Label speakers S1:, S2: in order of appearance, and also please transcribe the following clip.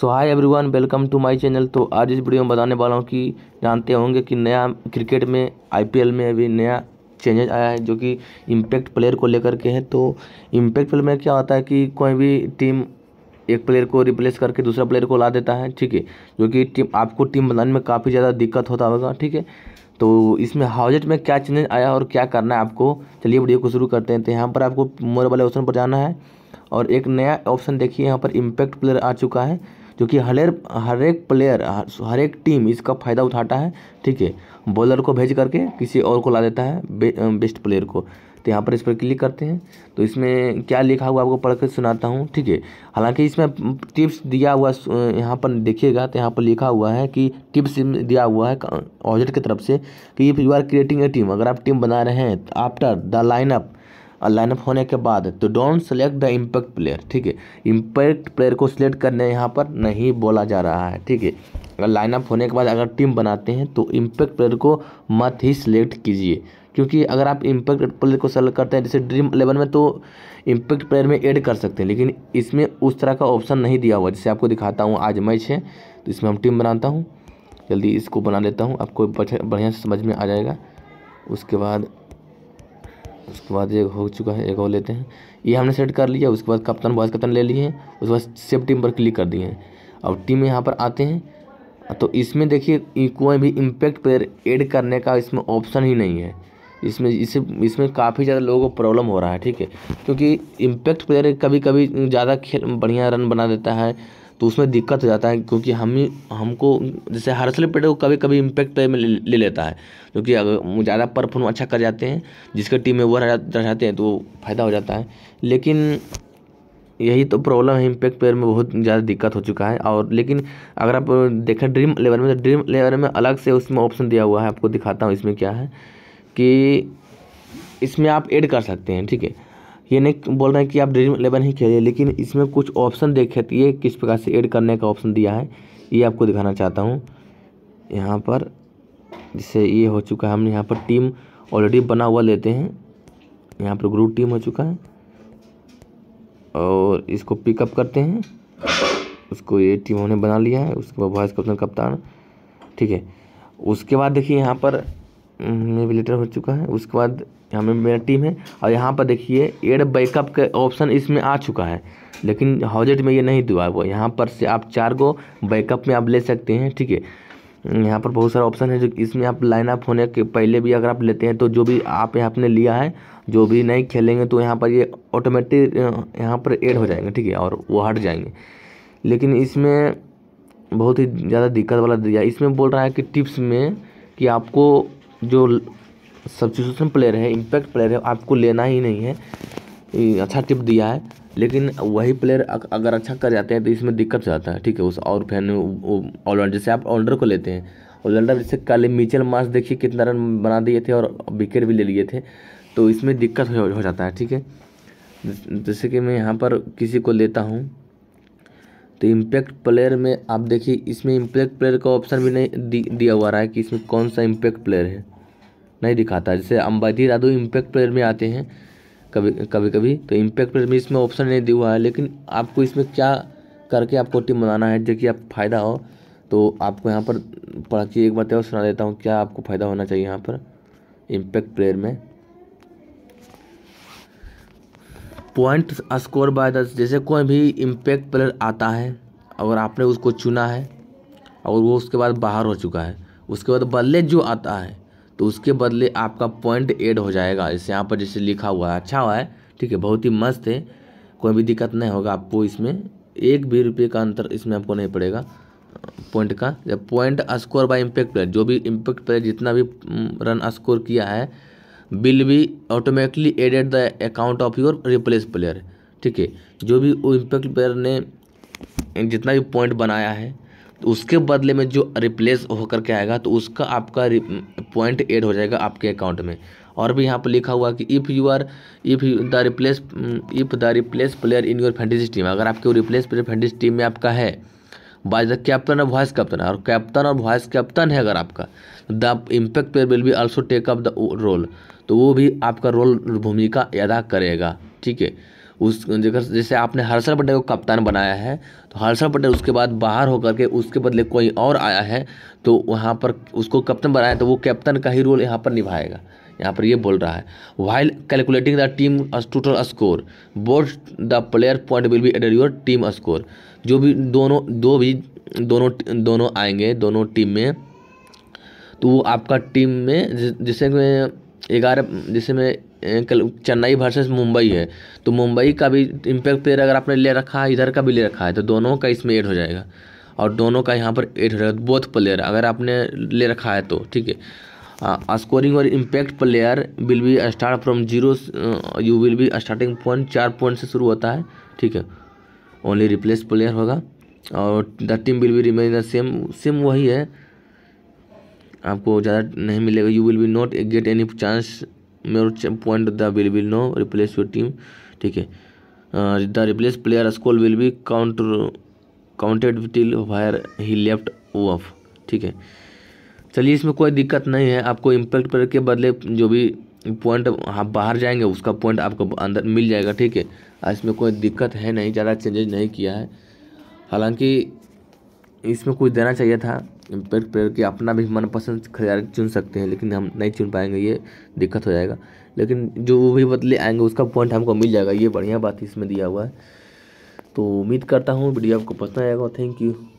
S1: so hi everyone welcome to my channel तो आज इस वीडियो में बताने वाला हूँ कि जानते होंगे कि नया क्रिकेट में आईपीएल में अभी नया चेंजेज आया है जो कि इम्पैक्ट प्लेयर को लेकर के हैं तो इम्पैक्ट प्लेयर में क्या होता है कि कोई भी टीम एक प्लेयर को रिप्लेस करके दूसरा प्लेयर को ला देता है ठीक है जो कि टीम आपको टीम बनाने में काफ़ी ज़्यादा दिक्कत होता होगा ठीक है तो इसमें हाउजेट में क्या चेंजेज आया और क्या करना है आपको चलिए वीडियो को शुरू करते हैं तो यहाँ पर आपको मोर वाले ऑप्शन पर जाना है और एक नया ऑप्शन देखिए यहाँ पर इम्पैक्ट प्लेयर आ चुका है क्योंकि कि हर एक प्लेयर हर एक टीम इसका फ़ायदा उठाता है ठीक है बॉलर को भेज करके किसी और को ला देता है बे, बेस्ट प्लेयर को तो यहाँ पर इस पर क्लिक करते हैं तो इसमें क्या लिखा हुआ आपको पढ़ कर सुनाता हूँ ठीक है हालांकि इसमें टिप्स दिया हुआ यहाँ पर देखिएगा तो यहाँ पर लिखा हुआ है कि टिप्स दिया हुआ है ऑजट की तरफ से कि if you are creating a team अगर आप टीम बना रहे हैं आफ्टर द लाइनअप और लाइनअप होने के बाद तो don't select the impact player ठीक है इम्पैक्ट प्लेयर को सिलेक्ट करने यहाँ पर नहीं बोला जा रहा है ठीक है अगर लाइनअप होने के बाद अगर टीम बनाते हैं तो इम्पैक्ट प्लेयर को मत ही सिलेक्ट कीजिए क्योंकि अगर आप इम्पैक्ट प्लेयर को सेलेक्ट करते हैं जैसे ड्रीम इलेवन में तो इम्पैक्ट प्लेयर में ऐड कर सकते हैं लेकिन इसमें उस तरह का ऑप्शन नहीं दिया हुआ जैसे आपको दिखाता हूँ आज मैच है तो इसमें हम टीम बनाता हूँ जल्दी इसको बना लेता हूँ आपको बढ़िया समझ में आ जाएगा उसके बाद उसके बाद एक हो चुका है एक और लेते हैं ये हमने सेट कर लिया उसके बाद कप्तान वाइस कप्तान ले लिए हैं उसके बाद सेव टीम पर क्लिक कर दिए हैं अब टीम यहाँ पर आते हैं तो इसमें देखिए कोई भी इम्पैक्ट प्लेयर एड करने का इसमें ऑप्शन ही नहीं है इसमें इसे इसमें काफ़ी ज़्यादा लोगों को प्रॉब्लम हो रहा है ठीक है क्योंकि इम्पैक्ट प्लेयर कभी कभी ज़्यादा खेल बढ़िया रन बना देता है तो उसमें दिक्कत हो जाता है क्योंकि हम ही हमको जैसे हर हार्सले पेड़ को कभी कभी इम्पैक्ट प्ले में ले लेता है क्योंकि अगर ज़्यादा परफॉर्म अच्छा कर जाते हैं जिसके टीम में वो रह जाते हैं तो फ़ायदा हो जाता है लेकिन यही तो प्रॉब्लम है इम्पैक्ट प्लेयर में बहुत ज़्यादा दिक्कत हो चुका है और लेकिन अगर आप देखें ड्रीम इलेवन में तो ड्रीम इलेवन में अलग से उसमें ऑप्शन दिया हुआ है आपको दिखाता हूँ इसमें क्या है कि इसमें आप ऐड कर सकते हैं ठीक है ये नहीं बोल रहे हैं कि आप ड्रीम इलेवन ही खेलिए लेकिन इसमें कुछ ऑप्शन देखे तो ये किस प्रकार से ऐड करने का ऑप्शन दिया है ये आपको दिखाना चाहता हूँ यहाँ पर जैसे ये हो चुका है हम यहाँ पर टीम ऑलरेडी बना हुआ लेते हैं यहाँ पर ग्रुप टीम हो चुका है और इसको पिकअप करते हैं उसको ये टीम हमने बना लिया है उसके बाद वाइस कप्तान कप्तान ठीक है उसके बाद देखिए यहाँ पर में भी हो चुका है उसके बाद यहाँ में मेरा टीम है और यहाँ पर देखिए एड बैकअप का ऑप्शन इसमें आ चुका है लेकिन हॉजेट में ये नहीं दुआ वो यहाँ पर से आप चार गो बैकअप में आप ले सकते हैं ठीक है यहाँ पर बहुत सारा ऑप्शन है जो इसमें आप लाइन अप होने के पहले भी अगर आप लेते हैं तो जो भी आप यहाँ आपने लिया है जो भी नहीं खेलेंगे तो यहाँ पर ये ऑटोमेटिक यहाँ पर एड हो जाएंगे ठीक है और वो हट जाएंगे लेकिन इसमें बहुत ही ज़्यादा दिक्कत वाला दिया इसमें बोल रहा है कि टिप्स में कि आपको जो सब्सिट्यूशन प्लेयर है इम्पैक्ट प्लेयर है आपको लेना ही नहीं है अच्छा टिप दिया है लेकिन वही प्लेयर अगर अच्छा कर जाते हैं तो इसमें दिक्कत जाता है ठीक है उस और फैन ऑलराउंडर जैसे आप ऑलराउंडर को लेते हैं ऑलराउंडर जैसे कल मिचल मार्स देखिए कितना रन बना दिए थे और विकेट भी ले लिए थे तो इसमें दिक्कत हो, हो जाता है ठीक है जैसे कि मैं यहाँ पर किसी को लेता हूँ तो इम्पैक्ट प्लेयर में आप देखिए इसमें इम्पैक्ट प्लेयर का ऑप्शन भी नहीं दिया हुआ रहा है कि इसमें कौन सा इम्पैक्ट प्लेयर है नहीं दिखाता जैसे अंबाधी यादव इम्पैक्ट प्लेयर में आते हैं कभी कभी कभी तो इम्पैक्ट प्लेयर में इसमें ऑप्शन नहीं दिया हुआ है लेकिन आपको इसमें क्या करके आपको टीम बनाना है जो कि आप फ़ायदा हो तो आपको यहाँ पर पढ़ के एक बात और तो सुना देता हूँ क्या आपको फ़ायदा होना चाहिए यहाँ पर इम्पैक्ट प्लेयर में पॉइंट स्कोर बाय दस जैसे कोई भी इम्पैक्ट प्लेयर आता है अगर आपने उसको चुना है और वो उसके बाद बाहर हो चुका है उसके बाद बल्ले जो आता है तो उसके बदले आपका पॉइंट एड हो जाएगा जैसे यहाँ पर जैसे लिखा हुआ है अच्छा हुआ है ठीक है बहुत ही मस्त है कोई भी दिक्कत नहीं होगा आपको इसमें एक भी रुपये का अंतर इसमें आपको नहीं पड़ेगा पॉइंट का जब point score by impact player जो भी इम्पैक्ट प्लेयर जितना भी रन हम्म, स्कोर किया है will be automatically added the account of your replace player ठीक है जो भी वो इम्पैक्ट प्लेयर ने जितना भी पॉइंट बनाया है तो उसके बदले में जो रिप्लेस होकर के आएगा तो उसका आपका पॉइंट एड mm, हो जाएगा आपके अकाउंट में और भी यहाँ पर लिखा हुआ कि if you are if the replace if the replace player in your fantasy team अगर आपके रिप्लेस प्लेयर फैंटेसी टीम में आपका है बाय द कैप्टन और वाइस कैप्टन और कैप्टन और वाइस कैप्टन है अगर आपका the impact player will be also take up the role तो वो भी आपका रोल भूमिका अदा करेगा ठीक है उस जगह जैसे आपने हर्षल पटेल को कप्तान बनाया है तो हर्षल पटेल उसके बाद बाहर होकर के उसके बदले कोई और आया है तो वहाँ पर उसको कप्तान बनाया तो वो कैप्टन का ही रोल यहाँ पर निभाएगा यहाँ पर ये बोल रहा है while calculating the team total score board the player point will be added your team score जो भी दोनों दो भी दोनों दोनों आएंगे दोनों टीम में तो वो आपका टीम में जिससे में ग्यारह जिससे में चेन्नई वर्सेस मुंबई है तो मुंबई का भी इम्पैक्ट प्लेयर अगर आपने ले रखा है इधर का भी ले रखा है तो दोनों का इसमें ऐड हो जाएगा और दोनों का यहाँ पर ऐड हो जाएगा बोथ प्लेयर अगर आपने ले रखा है तो ठीक है स्कोरिंग और impact player will be start from zero you will be starting point चार पॉइंट से शुरू होता है ठीक है ओनली रिप्लेस प्लेयर होगा और the team will be remain the same same वही है आपको ज़्यादा नहीं मिलेगा you will be not get any chance more point the will will no replace your team ठीक है the replace player score will be count counted till where he left off ठीक है चलिए इसमें कोई दिक्कत नहीं है आपको इम्पैक्ट प्लेयर के बदले जो भी पॉइंट आप बाहर जाएंगे उसका पॉइंट आपको अंदर मिल जाएगा ठीक है इसमें कोई दिक्कत है नहीं ज़्यादा चेंजेज नहीं किया है हालांकि इसमें कुछ देना चाहिए था पेड़ पेड़ के अपना भी मनपसंद खरीदार चुन सकते हैं लेकिन हम नहीं चुन पाएंगे ये दिक्कत हो जाएगा लेकिन जो वो भी बदले आएंगे उसका पॉइंट हमको मिल जाएगा ये बढ़िया बात इसमें दिया हुआ है तो उम्मीद करता हूँ वीडियो आपको पसंद आएगा थैंक यू